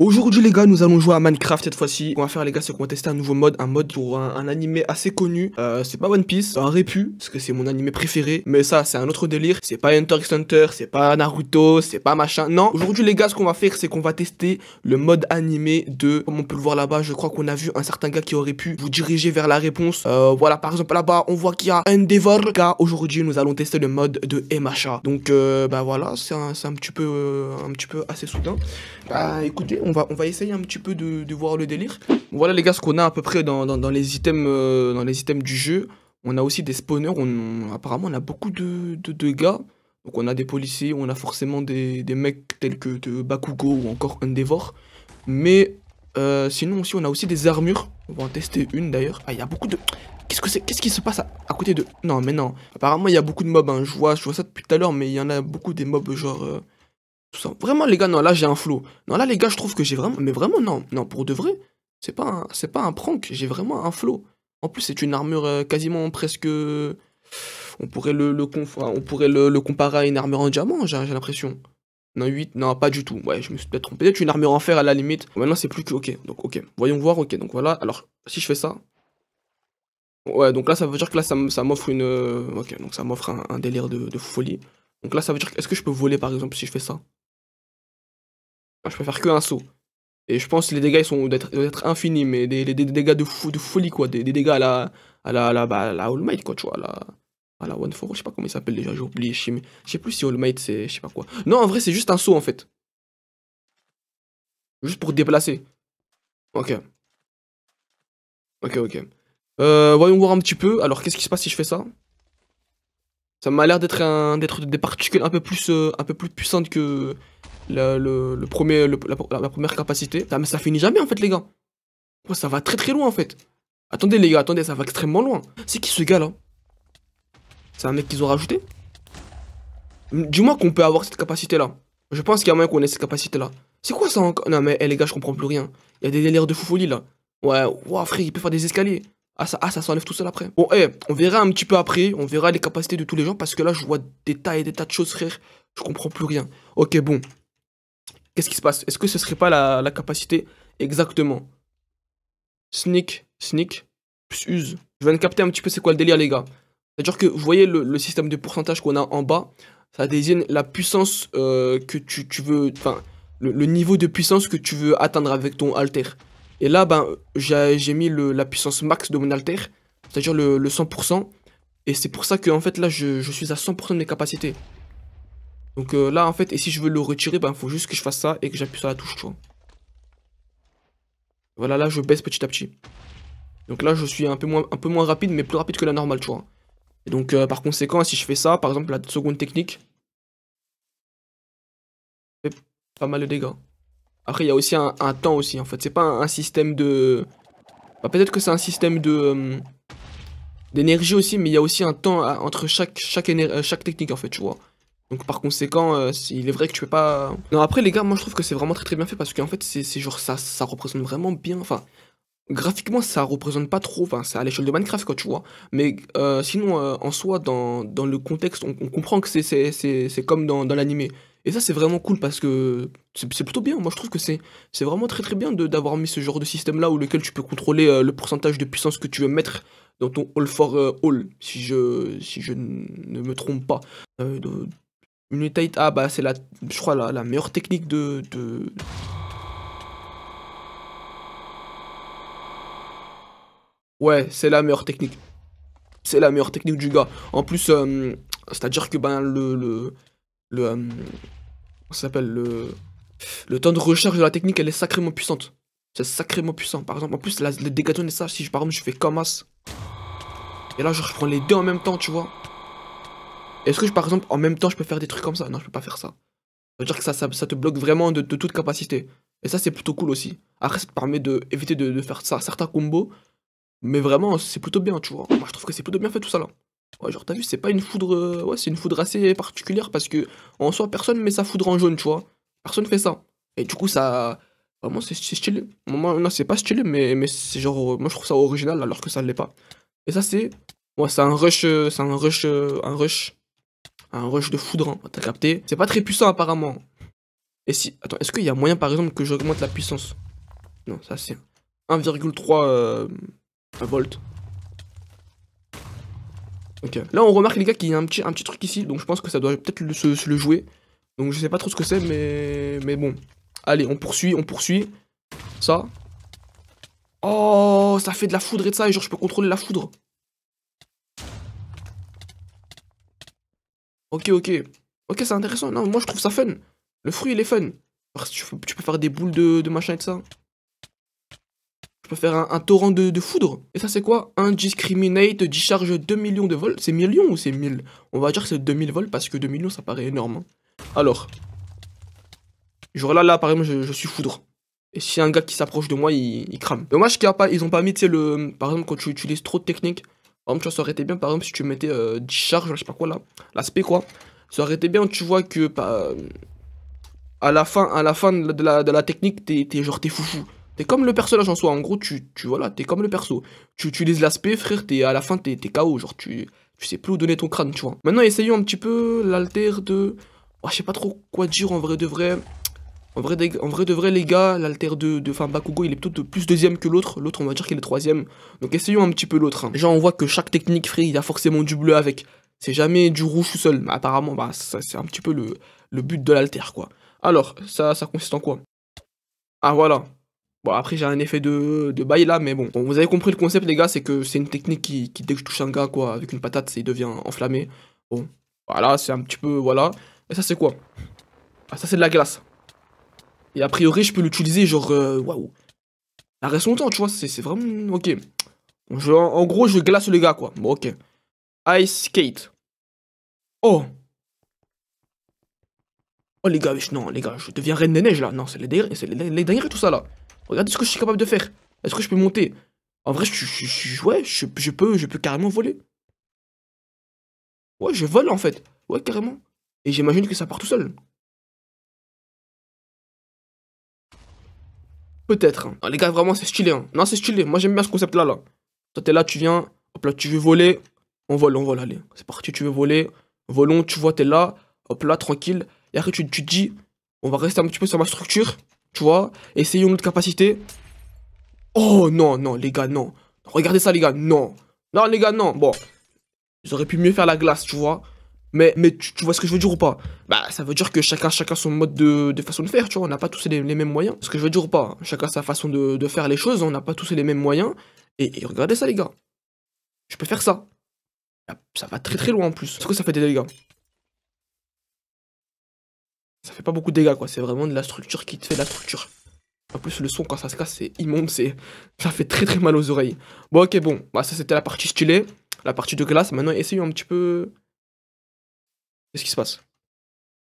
Aujourd'hui les gars nous allons jouer à Minecraft cette fois-ci on va faire les gars c'est qu'on va tester un nouveau mode Un mode pour un, animé assez connu euh, C'est pas One Piece, un pu Parce que c'est mon animé préféré Mais ça c'est un autre délire C'est pas Hunter x Hunter, c'est pas Naruto, c'est pas machin Non, aujourd'hui les gars ce qu'on va faire c'est qu'on va tester Le mode animé de, comme on peut le voir là-bas Je crois qu'on a vu un certain gars qui aurait pu Vous diriger vers la réponse euh, Voilà par exemple là-bas on voit qu'il y a Endeavor Car aujourd'hui nous allons tester le mode de Emacha. Donc euh, bah voilà c'est un, un, petit peu euh, Un petit peu assez soudain Bah écoutez on va, essayer un petit peu de, voir le délire. Voilà les gars ce qu'on a à peu près dans, les, items, euh, dans les items du jeu. On a aussi des spawners, on, apparemment on a beaucoup de, de, gars. Donc on a des policiers, on a forcément des, mecs tels que de Bakugo ou encore Endeavor. Mais euh, sinon aussi on a aussi des armures. On va en tester une d'ailleurs. Ah il y a beaucoup de... Qu'est-ce que c'est Qu'est-ce qui se passe à, côté de... Non mais non. Apparemment il y a beaucoup de mobs. Hein. Je, vois, ça depuis tout à l'heure mais il y en a beaucoup des mobs genre... Euh, Vraiment, les gars, non, là, j'ai un flow. Non, là, les gars, je trouve que j'ai vraiment. Mais vraiment, non, non, pour de vrai, c'est pas, c'est pas un prank, j'ai vraiment un flow. En plus, c'est une armure euh, quasiment presque. On pourrait le, on pourrait le, comparer à une armure en diamant, j'ai l'impression. Non, 8, non, pas du tout. Ouais, je me suis peut-être trompé. peut une armure en fer à la limite. Maintenant, c'est plus que. Ok, donc, ok. Voyons voir, ok. Donc voilà, alors, si je fais ça. Ouais, donc là, ça veut dire que là, ça m'offre une. Euh, ok, donc ça m'offre un, délire de, folie. Donc là, ça veut dire. Est-ce que je peux voler par exemple si je fais ça je préfère qu'un saut. Et je pense que les dégâts ils sont d'être infinis, mais des, dégâts de, folie quoi, des, dégâts à la bah, à la, All Might quoi, tu vois, à la, la One For je sais pas comment il s'appelle déjà, j'ai oublié, je sais, plus si All Might c'est je sais pas quoi. Non, en vrai, c'est juste un saut en fait. Juste pour déplacer. Ok. Ok, ok. Euh, voyons voir un petit peu. Alors, qu'est-ce qui se passe si je fais ça Ça m'a l'air d'être des particules un peu plus, euh, un peu plus puissantes que, la, le, premier, la, première capacité. Ça, mais ça finit jamais en fait, les gars. Ça va très très loin en fait. Attendez, les gars, attendez, ça va extrêmement loin. C'est qui ce gars là C'est un mec qu'ils ont rajouté du moins qu'on peut avoir cette capacité là. Je pense qu'il y a moyen qu'on ait cette capacité là. C'est quoi ça encore Non mais eh, les gars, je comprends plus rien. Il y a des délires de fou folie là. Ouais, wow, frère, il peut faire des escaliers. Ah ça, ah, ça s'enlève tout seul après. Bon, eh, on verra un petit peu après. On verra les capacités de tous les gens parce que là, je vois des tas et des tas de choses, frère. Je comprends plus rien. Ok, bon qu'est-ce qui se passe Est-ce que ce serait pas la, capacité exactement Sneak, sneak, plus use. Je viens de capter un petit peu c'est quoi le délire, les gars. C'est-à-dire que vous voyez le, système de pourcentage qu'on a en bas, ça désigne la puissance euh, que tu, veux, enfin, le, niveau de puissance que tu veux atteindre avec ton alter. Et là, ben, j'ai mis la puissance max de mon alter, c'est-à-dire le, 100%. Et c'est pour ça que, en fait, là, je, je suis à 100% de mes capacités. Donc euh, là, en fait, et si je veux le retirer, ben, il faut juste que je fasse ça et que j'appuie sur la touche, tu vois. Voilà, là, je baisse petit à petit. Donc là, je suis un peu moins, un peu moins rapide, mais plus rapide que la normale, tu vois. Et donc, euh, par conséquent, si je fais ça, par exemple, la seconde technique, fait pas mal de dégâts. Après, il y a aussi un, temps aussi, en fait. C'est pas un, système de... Bah, peut-être que c'est un système de... Euh, d'énergie aussi, mais il y a aussi un temps entre chaque, chaque, chaque technique, en fait, tu vois. Donc par conséquent, euh, il est vrai que tu peux pas. Non après les gars, moi je trouve que c'est vraiment très très bien fait parce qu'en fait c'est genre ça, ça représente vraiment bien. Enfin, graphiquement ça représente pas trop. Enfin, c'est à l'échelle de Minecraft quoi, tu vois. Mais euh, sinon euh, en soi dans, le contexte, on, comprend que c'est comme dans, dans l'animé. Et ça c'est vraiment cool parce que c'est plutôt bien. Moi je trouve que c'est vraiment très très bien d'avoir mis ce genre de système là où lequel tu peux contrôler le pourcentage de puissance que tu veux mettre dans ton all for all si je si je ne me trompe pas. Ah bah c'est la, je crois, la, la meilleure technique de, Ouais, c'est la meilleure technique. C'est la meilleure technique du gars. En plus, euh, c'est-à-dire que ben le... le, le euh, s'appelle le... Le temps de recharge de la technique, elle est sacrément puissante. C'est sacrément puissant. Par exemple, en plus, la, dégâts est ça. Si je, par exemple, je fais comme as. Et là, je prends les deux en même temps, tu vois. Est-ce que je, par exemple, en même temps, je peux faire des trucs comme ça Non, je peux pas faire ça. Ça veut dire que ça, ça, te bloque vraiment de, toute capacité. Et ça, c'est plutôt cool aussi. Après, ça te permet d'éviter de, de, de, faire ça, certains combos. Mais vraiment, c'est plutôt bien, tu vois. Moi, je trouve que c'est plutôt bien fait tout ça là. Ouais, genre, t'as vu, c'est pas une foudre. Euh, ouais, c'est une foudre assez particulière parce que en soi, personne met sa foudre en jaune, tu vois. Personne fait ça. Et du coup, ça. Vraiment, c'est stylé. Moi, non, c'est pas stylé, mais, mais c'est genre. Euh, moi, je trouve ça original alors que ça ne l'est pas. Et ça, c'est. Ouais, c'est un rush. Euh, c'est un rush. Un rush un rush de foudre, hein, T'as capté C'est pas très puissant apparemment. Et si. Attends, est-ce qu'il y a moyen par exemple que j'augmente la puissance Non, ça c'est 1,3 euh, volts. Ok. Là, on remarque, les gars, qu'il y a un petit, un petit truc ici. Donc, je pense que ça doit peut-être se, se, le jouer. Donc, je sais pas trop ce que c'est, mais... mais bon. Allez, on poursuit, on poursuit. Ça. Oh, ça fait de la foudre et de ça. Et genre, je peux contrôler la foudre. Ok, ok. Ok, c'est intéressant. Non, moi je trouve ça fun. Le fruit, il est fun. tu, peux faire des boules de, machin et de ça. je peux faire un, torrent de, foudre. Et ça, c'est quoi Indiscriminate discharge 2 millions de volts. C'est millions ou c'est 1000 On va dire que c'est 2000 volts parce que 2 millions, ça paraît énorme. Hein. Alors. Genre là, là, par exemple, je, suis foudre. Et si un gars qui s'approche de moi, il, crame. Dommage qu'ils n'ont pas, ont pas mis, tu sais, le. Par exemple, quand tu utilises trop de techniques, par exemple, tu ça aurait été bien, par exemple, si tu mettais 10 euh, charges, je sais pas quoi là, l'aspect quoi. Ça aurait été bien, tu vois, que bah, euh, à la fin, à la fin de, la, de la technique, t'es es, genre t'es foufou. T'es comme le personnage en soi, en gros, tu, tu voilà, t'es comme le perso. Tu utilises l'aspect, frère, t'es à la fin, t'es KO, genre tu, tu sais plus où donner ton crâne, tu vois. Maintenant, essayons un petit peu l'alter de. Oh, je sais pas trop quoi dire en vrai de vrai. En vrai, de, en vrai de les gars, l'alter de, de Bakugo, il est plutôt plus deuxième que l'autre. L'autre, on va dire qu'il est troisième. Donc essayons un petit peu l'autre. Hein. Déjà, on voit que chaque technique free, il a forcément du bleu avec. C'est jamais du rouge tout seul. Mais apparemment, bah, c'est un petit peu le, le but de l'alter, quoi. Alors, ça, ça consiste en quoi Ah, voilà. Bon, après, j'ai un effet de, de bail là, mais bon. Vous avez compris le concept, les gars, c'est que c'est une technique qui, qui, dès que je touche un gars, quoi, avec une patate, il devient enflammé. Bon, voilà, c'est un petit peu, voilà. Et ça, c'est quoi Ah, ça, c'est de la glace. Et a priori, je peux l'utiliser genre, euh, waouh. Wow. La reste longtemps, tu vois, c'est vraiment... Ok. en, gros, je glace les gars, quoi. Bon, ok. Ice skate. Oh. Oh, les gars, non, les gars, je deviens reine des neiges, là. Non, c'est les, derniers les et tout ça, là. Regardez ce que je suis capable de faire. Est-ce que je peux monter En vrai, je, je, je ouais, je, peux, je peux carrément voler. Ouais, je vole, en fait. Ouais, carrément. Et j'imagine que ça part tout seul. Peut-être. Hein. Les gars, vraiment, c'est stylé. Hein. Non, c'est stylé. Moi, j'aime bien ce concept-là. Là. Toi, t'es là, tu viens. Hop là, tu veux voler. On vole, on vole, allez. C'est parti, tu veux voler. Volons, tu vois, t'es là. Hop là, tranquille. Et après, tu, te dis, on va rester un petit peu sur ma structure. Tu vois, essayons notre capacité. Oh non, non, les gars, non. Regardez ça, les gars, non. Non, les gars, non. Bon, j'aurais pu mieux faire la glace, tu vois. Mais, tu, vois ce que je veux dire ou pas Bah, ça veut dire que chacun, chacun son mode de, façon de faire, tu vois. On n'a pas tous les, mêmes moyens. Ce que je veux dire ou pas Chacun sa façon de, faire les choses, on n'a pas tous les mêmes moyens. Et, regardez ça, les gars. Je peux faire ça. Ça va très très loin en plus. Est-ce que ça fait des dégâts Ça fait pas beaucoup de dégâts, quoi. C'est vraiment de la structure qui te fait la structure. En plus, le son, quand ça se casse, c'est immonde, c'est... Ça fait très très mal aux oreilles. Bon, ok, bon. Bah, ça, c'était la partie stylée, la partie de glace. Maintenant, essayons un petit peu... Qu'est-ce qui se passe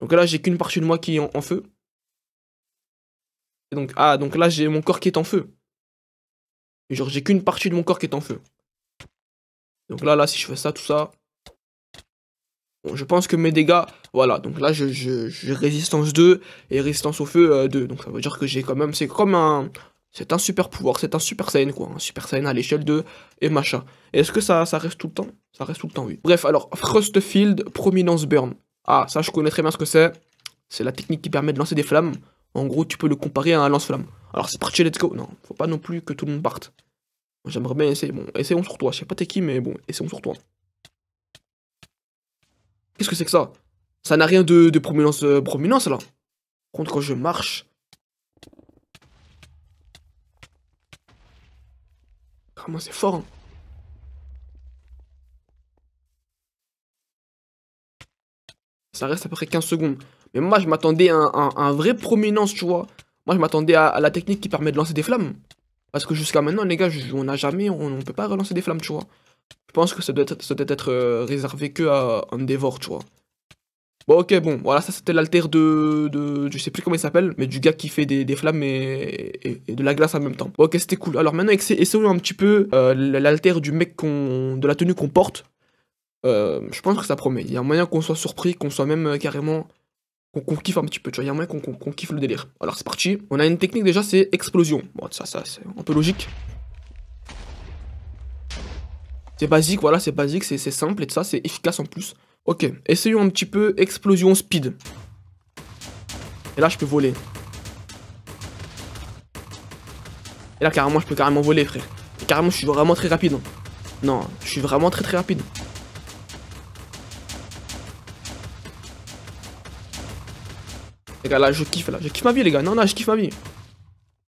Donc là, j'ai qu'une partie de moi qui est en, feu. Et donc, ah, donc là, j'ai mon corps qui est en feu. Et genre, j'ai qu'une partie de mon corps qui est en feu. Donc là, là, si je fais ça, tout ça. Bon, je pense que mes dégâts, voilà, donc là j'ai je, résistance 2 et résistance au feu 2, euh, donc ça veut dire que j'ai quand même, c'est comme un, c'est un super pouvoir, c'est un super Saiyan quoi, un super Saiyan à l'échelle de et machin. est-ce que ça, ça reste tout le temps Ça reste tout le temps, oui. Bref, alors, Frost Field, Prominence Burn. Ah, ça je connais très bien ce que c'est. C'est la technique qui permet de lancer des flammes. En gros, tu peux le comparer à un lance-flamme. Alors c'est parti, let's go. Non, faut pas non plus que tout le monde parte. J'aimerais bien essayer. Bon, essayons sur toi. Je sais pas t'es qui, mais bon, essayons sur toi. Qu'est-ce que c'est que ça Ça n'a rien de, de prominence, euh, prominence là. Contre quand je marche, Moi, c'est fort. Hein. Ça reste à peu près 15 secondes. Mais moi, je m'attendais à, un vrai prominence, tu vois. Moi, je m'attendais à, la technique qui permet de lancer des flammes. Parce que jusqu'à maintenant, les gars, on n'a jamais, on ne peut pas relancer des flammes, tu vois. Je pense que ça doit être, euh, réservé que à dévore tu vois. Bon, ok, bon, voilà, ça c'était l'alter de, Je sais plus comment il s'appelle, mais du gars qui fait des, flammes et, de la glace en même temps. Bon, ok, c'était cool. Alors maintenant, essayons un petit peu euh, l'altère l'alter du mec qu'on. de la tenue qu'on porte. Euh, je pense que ça promet. Il y a moyen qu'on soit surpris, qu'on soit même euh, carrément. qu'on kiffe un petit peu, tu vois. Il y a moyen qu'on kiffe le délire. Alors c'est parti. On a une technique déjà, c'est explosion. Bon, ça, ça, c'est un peu logique. C'est basique, voilà, c'est basique, c'est simple et ça, c'est efficace en plus. Ok, essayons un petit peu explosion speed. Et là, je peux voler. Et là, carrément, je peux carrément voler, frère. carrément, je suis vraiment très rapide. Non, je suis vraiment très très rapide. Les gars, là, je kiffe, là. Je kiffe ma vie, les gars. Non, non, je kiffe ma vie.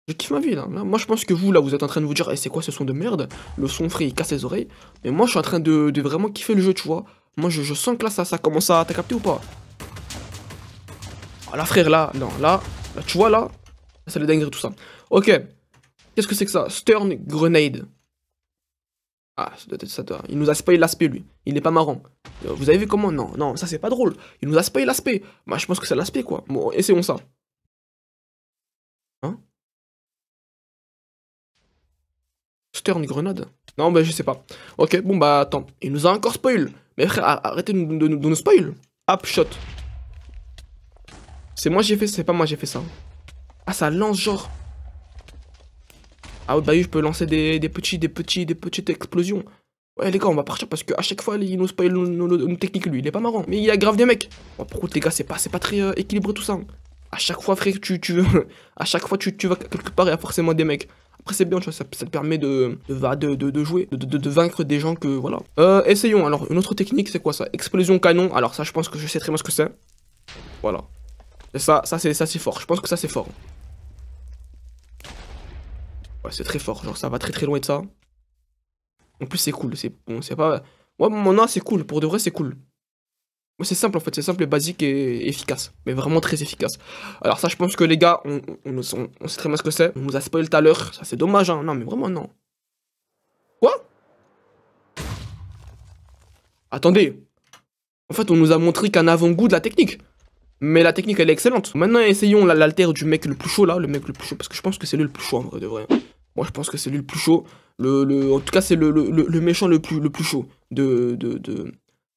Je kiffe ma vie, là. Moi, je pense que vous, là, vous êtes en train de vous dire, eh, c'est quoi ce son de merde Le son, frère, il casse les oreilles. Mais moi, je suis en train de vraiment kiffer le jeu, tu vois. Moi, je, sens que là, ça, ça commence à... T'as capté ou pas Ah là, frère, là, non, là, tu vois, là, c'est les dinguerie, tout ça. Ok, qu'est-ce que c'est que ça Stern Grenade. Ah, ça doit être ça, il nous a spoilé l'aspect, lui. Il n'est pas marrant. Euh, vous avez vu comment Non, non, ça, c'est pas drôle. Il nous a spoilé l'aspect. Bah, je pense que c'est l'aspect, quoi. Bon, essayons ça. Hein Stern Grenade Non, bah, je sais pas. Ok, bon, bah, attends. Il nous a encore spoil. Mais frère, arrêtez de, nous spoil. Upshot. C'est moi j'ai fait, c'est pas moi j'ai fait ça. Ah, ça lance genre. Ah, bah je peux lancer des, petits, des petits, des petites explosions. Ouais, les gars, on va partir parce que à chaque fois, il nous spoil nos, techniques, lui. Il est pas marrant. Mais il a grave des mecs. Pourquoi les gars, c'est pas, pas très euh, équilibré tout ça. À chaque fois, frère, tu, tu, à chaque fois, tu, tu vas quelque part, il y a forcément des mecs. Après, c'est bien, ça, ça, te permet de, de, jouer, de, vaincre des gens que, voilà. Euh, essayons, alors, une autre technique, c'est quoi ça Explosion canon, alors ça, je pense que je sais très bien ce que c'est. Voilà. Et ça, ça c'est ça fort, je pense que ça c'est fort. Ouais, c'est très fort, genre ça va très très loin de ça. En plus, c'est cool, c'est bon, c'est pas... Ouais, mon c'est cool, pour de vrai, c'est cool. C'est simple en fait, c'est simple et basique et efficace, mais vraiment très efficace. Alors ça je pense que les gars, on, sait très bien ce que c'est, on nous a spoilé tout à l'heure, ça c'est dommage hein. non mais vraiment non. Quoi Attendez, en fait on nous a montré qu'un avant-goût de la technique, mais la technique elle est excellente. Maintenant essayons l'alter du mec le plus chaud là, le mec le plus chaud, parce que je pense que c'est lui le plus chaud en vrai de vrai. Hein. Moi je pense que c'est lui le plus chaud, le, en tout cas c'est le, méchant le plus, le plus chaud de, de, de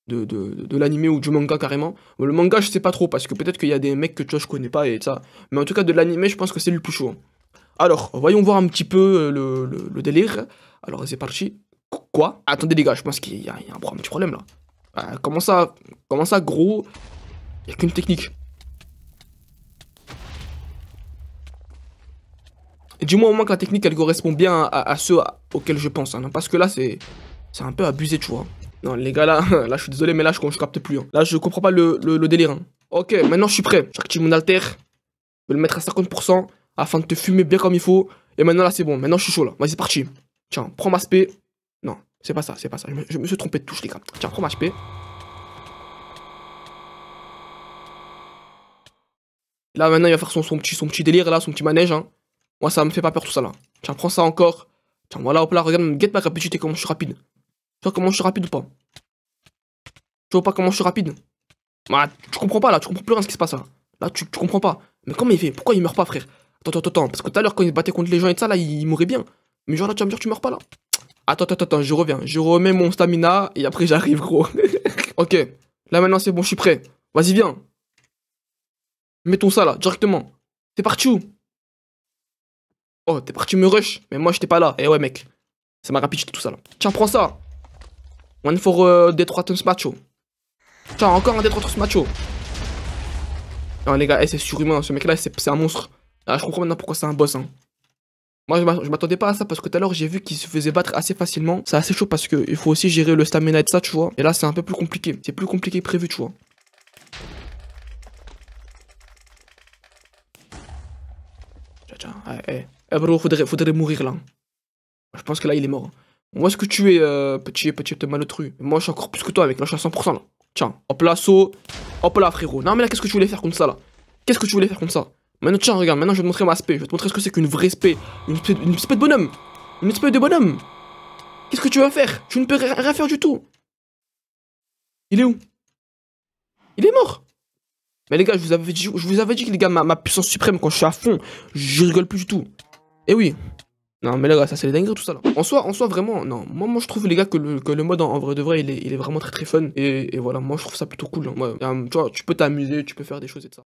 de, l'anime ou du manga carrément. Le manga, je sais pas trop, parce que peut-être qu'il y a des mecs que tu vois, je connais pas et ça. Mais en tout cas, de l'anime, je pense que c'est le plus chaud. Hein. Alors, voyons voir un petit peu euh, le, délire. Alors, c'est parti. Quoi Attendez, les gars, je pense qu'il y, a un petit problème là. Euh, comment ça, comment ça, gros Il a qu'une technique. Dis-moi au moins que la technique elle correspond bien à, ceux auxquels je pense. Hein. non parce que là, c'est un peu abusé, tu vois. Non, les gars, là, là, je suis désolé, mais là, je, je capte plus. Hein. Là, je comprends pas le, délire. Hein. Ok, maintenant, je suis prêt. J'active mon alter. Je vais le mettre à 50% afin de te fumer bien comme il faut. Et maintenant, là, c'est bon. Maintenant, je suis chaud, là. Vas-y, c'est parti. Tiens, prends ma SP. Non, c'est pas ça, c'est pas ça. Je me, suis trompé de touche, les gars. Tiens, prends ma SP Là, maintenant, il va faire son, petit, son petit délire, là, son petit manège. Hein. Moi, ça me fait pas peur, tout ça, là. Tiens, prends ça encore. Tiens, voilà, hop là, regarde, get back, rapidité, comment je suis rapide. Tu vois comment je suis rapide ou pas Tu vois pas comment je suis rapide bah, tu comprends pas là, tu comprends plus rien ce qui se passe là. Là, tu, comprends pas. Mais comment il fait Pourquoi il meurt pas, frère Attends, attends, attends, parce que tout à l'heure quand il se battait contre les gens et tout ça, là, il, mourrait mourait bien. Mais genre là, tu vas me dire, tu meurs pas là Attends, attends, attends, je reviens. Je remets mon stamina et après j'arrive, gros. ok, là maintenant c'est bon, je suis prêt. Vas-y, viens. Mettons ça là, directement. T'es parti où Oh, t'es parti me rush, mais moi j'étais pas là. Eh ouais, mec. C'est m'a rapidité tout ça là. Tiens, prends ça. One for euh, Detroit Tons Macho. Tiens, encore un Detroit Tons Macho. Non, les gars, eh, c'est surhumain. Ce mec-là, c'est un monstre. Ah, je comprends maintenant pourquoi c'est un boss. Hein. Moi, je m'attendais pas à ça parce que tout à l'heure, j'ai vu qu'il se faisait battre assez facilement. C'est assez chaud parce qu'il faut aussi gérer le stamina et ça, tu vois. Et là, c'est un peu plus compliqué. C'est plus compliqué que prévu, tu vois. Tiens, tiens, ah, eh. eh, bro, faudrait mourir là. Je pense que là, il est mort est ce que tu es, euh, petit, petit, petit malotru. Moi, je suis encore plus que toi, avec Là, je suis à 100%. Là. Tiens, hop là, saut. Hop là, frérot. Non, mais là, qu'est-ce que tu voulais faire contre ça, là Qu'est-ce que tu voulais faire contre ça Maintenant, tiens, regarde, maintenant, je vais te montrer ma spé. Je vais te montrer ce que c'est qu'une vraie spé. Une spé, de bonhomme. Une spé de bonhomme. Qu'est-ce que tu vas faire Tu ne peux rien faire du tout. Il est où Il est mort. Mais les gars, je vous avais dit, je vous avais dit que les gars, ma, ma puissance suprême, quand je suis à fond, je rigole plus du tout. Eh oui, non, mais là ça c'est les dingueries tout ça là. En soi, en soi, vraiment, non. Moi, moi je trouve les gars que le, que le mode en, vrai de vrai, il est, il est vraiment très très fun. Et, voilà, moi je trouve ça plutôt cool. Hein. Euh, tu vois, tu peux t'amuser, tu peux faire des choses et tout ça.